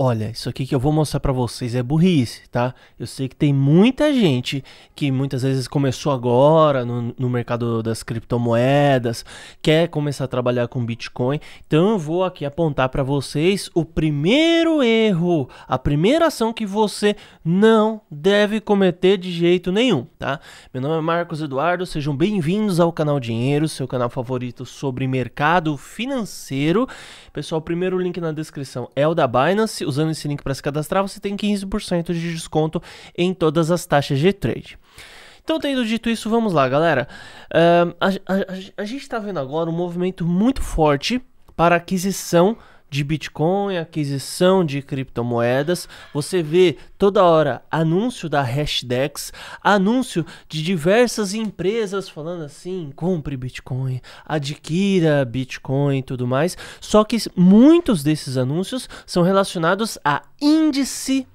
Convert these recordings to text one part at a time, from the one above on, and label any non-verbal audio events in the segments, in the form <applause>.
Olha, isso aqui que eu vou mostrar para vocês é burrice, tá? Eu sei que tem muita gente que muitas vezes começou agora no, no, mercado das criptomoedas, quer começar a trabalhar com Bitcoin. Então eu vou aqui apontar para vocês o primeiro erro, a primeira ação que você não deve cometer de jeito nenhum, tá? Meu nome é Marcos Eduardo, sejam bem-vindos ao canal Dinheiro, seu canal favorito sobre mercado financeiro. Pessoal, o primeiro link na descrição é o da Binance usando esse link para se cadastrar, você tem 15% de desconto em todas as taxas de trade. Então, tendo dito isso, vamos lá, galera. Uh, a, a, a gente está vendo agora um movimento muito forte para aquisição de Bitcoin, aquisição de criptomoedas. Você vê toda hora anúncio da Hashdex, anúncio de diversas empresas falando assim: compre Bitcoin, adquira Bitcoin e tudo mais. Só que muitos desses anúncios são relacionados a índice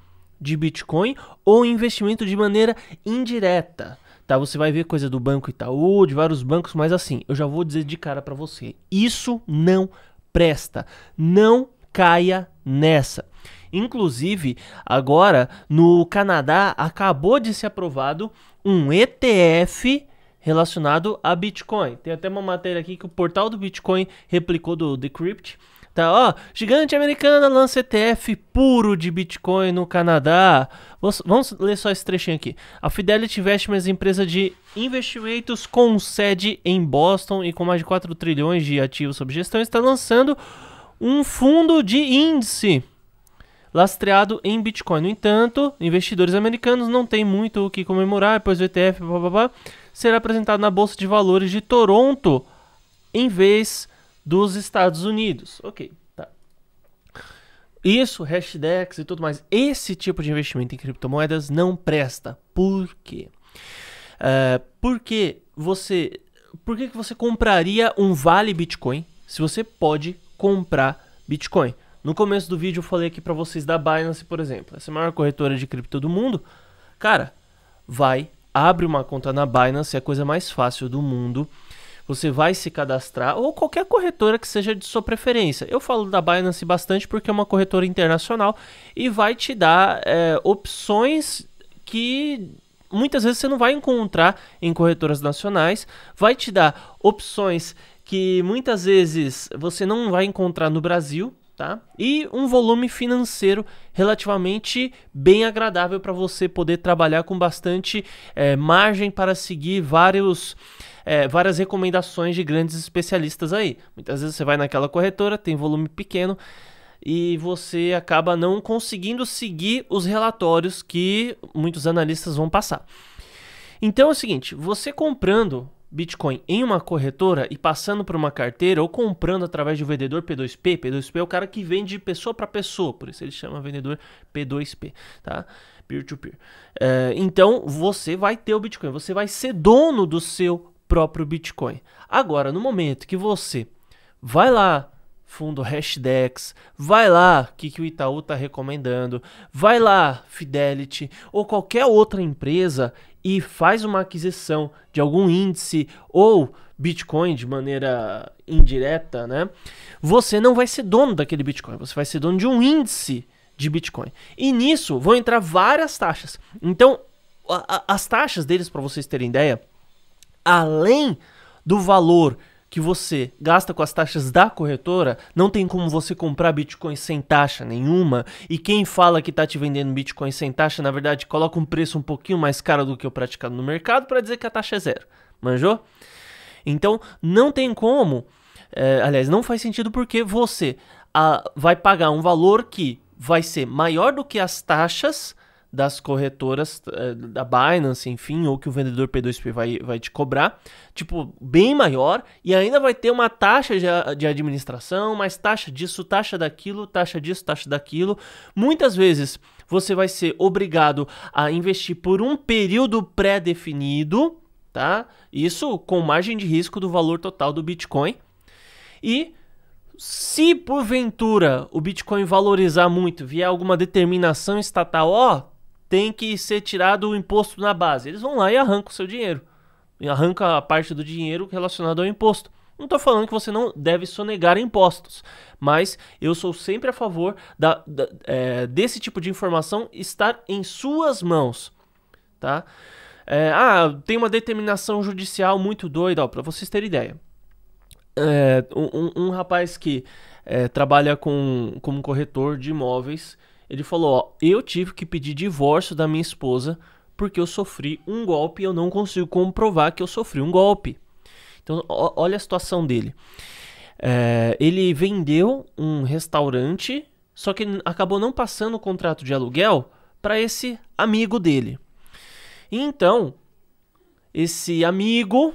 de Bitcoin ou investimento de maneira indireta tá? Você vai ver coisa do Banco Itaú, de vários bancos, mas assim, eu já vou dizer de cara para você, isso não presta. Não caia nessa. Inclusive, agora no Canadá acabou de ser aprovado um ETF relacionado a Bitcoin. Tem até uma matéria aqui que o portal do Bitcoin replicou do Decrypt Tá, ó, gigante americana lança ETF puro de Bitcoin no Canadá. Vamos ler só esse trechinho aqui. A Fidelity Investments, empresa de investimentos com sede em Boston e com mais de 4 trilhões de ativos sob gestão, está lançando um fundo de índice lastreado em Bitcoin. No entanto, investidores americanos não têm muito o que comemorar, pois o ETF blá, blá, blá, será apresentado na Bolsa de Valores de Toronto em vez dos Estados Unidos. Ok, tá. Isso, hashtags e tudo mais. Esse tipo de investimento em criptomoedas não presta. Por quê? Uh, porque você. Por que, que você compraria um vale Bitcoin se você pode comprar Bitcoin? No começo do vídeo eu falei aqui para vocês da Binance, por exemplo. Essa é maior corretora de cripto do mundo. Cara, vai, abre uma conta na Binance, é a coisa mais fácil do mundo você vai se cadastrar ou qualquer corretora que seja de sua preferência. Eu falo da Binance bastante porque é uma corretora internacional e vai te dar é, opções que muitas vezes você não vai encontrar em corretoras nacionais, vai te dar opções que muitas vezes você não vai encontrar no Brasil, tá? E um volume financeiro relativamente bem agradável para você poder trabalhar com bastante é, margem para seguir vários é, várias recomendações de grandes especialistas aí. Muitas vezes você vai naquela corretora, tem volume pequeno e você acaba não conseguindo seguir os relatórios que muitos analistas vão passar. Então é o seguinte, você comprando Bitcoin em uma corretora e passando por uma carteira ou comprando através de um vendedor P2P. P2P é o cara que vende pessoa para pessoa, por isso ele chama vendedor P2P, tá? Peer-to-peer. -peer. É, então você vai ter o Bitcoin, você vai ser dono do seu próprio Bitcoin. Agora, no momento que você vai lá fundo Hashdex, vai lá, que, que o Itaú está recomendando, vai lá, Fidelity ou qualquer outra empresa e faz uma aquisição de algum índice ou Bitcoin de maneira indireta, né? Você não vai ser dono daquele Bitcoin, você vai ser dono de um índice de Bitcoin. E nisso vão entrar várias taxas. Então, a, a, as taxas deles, para vocês terem ideia, além do valor que você gasta com as taxas da corretora, não tem como você comprar Bitcoin sem taxa nenhuma. E quem fala que está te vendendo Bitcoin sem taxa, na verdade, coloca um preço um pouquinho mais caro do que o praticado no mercado para dizer que a taxa é zero. Manjou? Então, não tem como. É, aliás, não faz sentido porque você a, ah, vai pagar um valor que vai ser maior do que as taxas das corretoras eh, da Binance, enfim, ou que o vendedor P2P vai, vai te cobrar, tipo, bem maior, e ainda vai ter uma taxa de, de administração, mais taxa disso, taxa daquilo, taxa disso, taxa daquilo. Muitas vezes você vai ser obrigado a investir por um período pré-definido, tá? Isso com margem de risco do valor total do Bitcoin. E se porventura o Bitcoin valorizar muito, vier alguma determinação estatal, ó, tem que ser tirado o imposto na base. Eles vão lá e arrancam o seu dinheiro. E arranca a parte do dinheiro relacionado ao imposto. Não estou falando que você não deve sonegar impostos, mas eu sou sempre a favor da, da, é, desse tipo de informação estar em suas mãos, tá? É, ah, tem uma determinação judicial muito doida, para vocês terem ideia. É, um, um, rapaz que é, trabalha com, como corretor de imóveis, ele falou: ó, eu tive que pedir divórcio da minha esposa porque eu sofri um golpe e eu não consigo comprovar que eu sofri um golpe. Então, olha a situação dele. É, ele vendeu um restaurante, só que ele acabou não passando o contrato de aluguel para esse amigo dele. então, esse amigo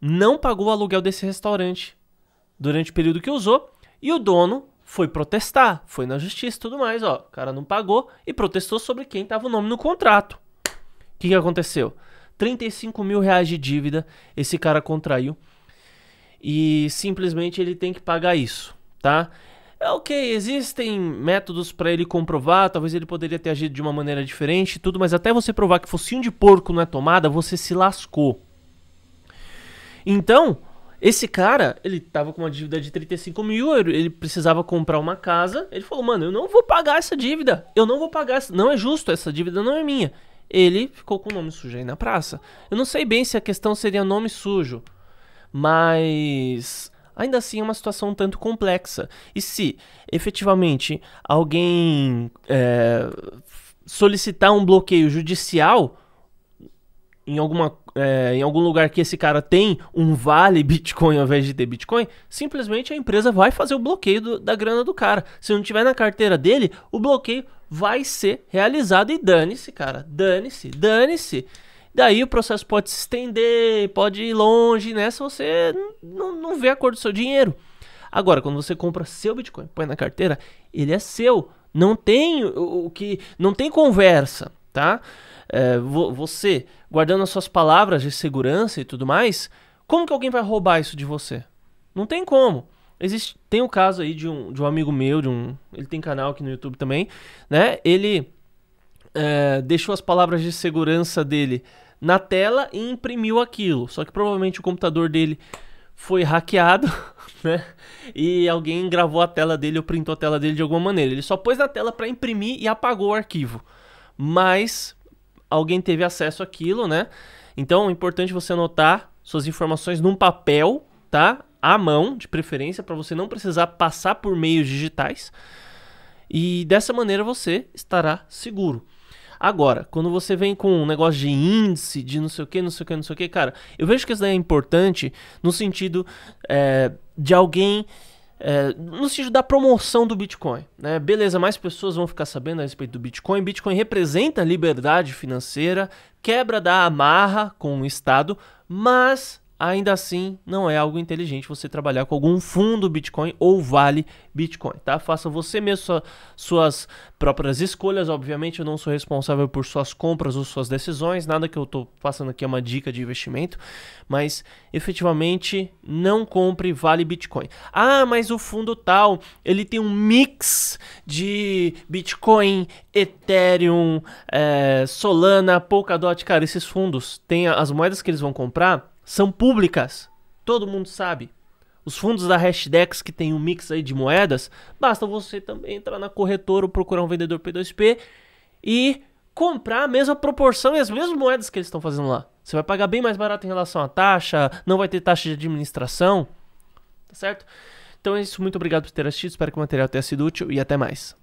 não pagou o aluguel desse restaurante durante o período que usou e o dono foi protestar, foi na justiça e tudo mais, ó. O cara não pagou e protestou sobre quem tava o nome no contrato. O que, que aconteceu? 35 mil reais de dívida esse cara contraiu e simplesmente ele tem que pagar isso, tá? É ok, existem métodos para ele comprovar, talvez ele poderia ter agido de uma maneira diferente e tudo, mas até você provar que focinho de porco não é tomada, você se lascou. Então, esse cara, ele tava com uma dívida de 35 mil, ele precisava comprar uma casa. Ele falou, mano, eu não vou pagar essa dívida. Eu não vou pagar, essa... não é justo, essa dívida não é minha. Ele ficou com o nome sujo aí na praça. Eu não sei bem se a questão seria nome sujo, mas ainda assim é uma situação um tanto complexa. E se efetivamente alguém é, solicitar um bloqueio judicial em alguma é, em algum lugar que esse cara tem um vale <laughs> Bitcoin ao invés de ter Bitcoin, simplesmente a empresa vai fazer o bloqueio do, da grana do cara. Se não tiver na carteira dele, o bloqueio vai ser realizado e dane-se, cara. Dane-se, dane-se. Daí o processo pode se estender, pode ir longe, né? Se você não, não vê a cor do seu dinheiro. Agora, quando você compra seu Bitcoin, põe na carteira, ele é seu. Não tem o que. Não tem conversa tá? É, vo você guardando as suas palavras de segurança e tudo mais, como que alguém vai roubar isso de você? Não tem como. Existe, tem o um caso aí de um, de um amigo meu, de um, ele tem canal aqui no YouTube também, né? Ele é, deixou as palavras de segurança dele na tela e imprimiu aquilo. Só que provavelmente o computador dele foi hackeado, <laughs> né? E alguém gravou a tela dele ou printou a tela dele de alguma maneira. Ele só pôs na tela para imprimir e apagou o arquivo mas alguém teve acesso àquilo, né? Então é importante você anotar suas informações num papel, tá? À mão, de preferência, para você não precisar passar por meios digitais. E dessa maneira você estará seguro. Agora, quando você vem com um negócio de índice, de não sei o que, não sei o que, não sei o que, cara, eu vejo que isso daí é importante no sentido é, de alguém é, no sentido da promoção do Bitcoin. Né? Beleza, mais pessoas vão ficar sabendo a respeito do Bitcoin. Bitcoin representa liberdade financeira, quebra da amarra com o Estado, mas ainda assim não é algo inteligente você trabalhar com algum fundo Bitcoin ou vale Bitcoin, tá? Faça você mesmo sua, suas próprias escolhas, obviamente eu não sou responsável por suas compras ou suas decisões, nada que eu estou passando aqui é uma dica de investimento, mas efetivamente não compre vale Bitcoin. Ah, mas o fundo tal, ele tem um mix de Bitcoin, Ethereum, é, Solana, Polkadot, cara, esses fundos, tem as moedas que eles vão comprar, são públicas. Todo mundo sabe. Os fundos da Hashdex que tem um mix aí de moedas, basta você também entrar na corretora ou procurar um vendedor P2P e comprar a mesma proporção e as mesmas moedas que eles estão fazendo lá. Você vai pagar bem mais barato em relação à taxa, não vai ter taxa de administração, tá certo? Então é isso, muito obrigado por ter assistido, espero que o material tenha sido útil e até mais.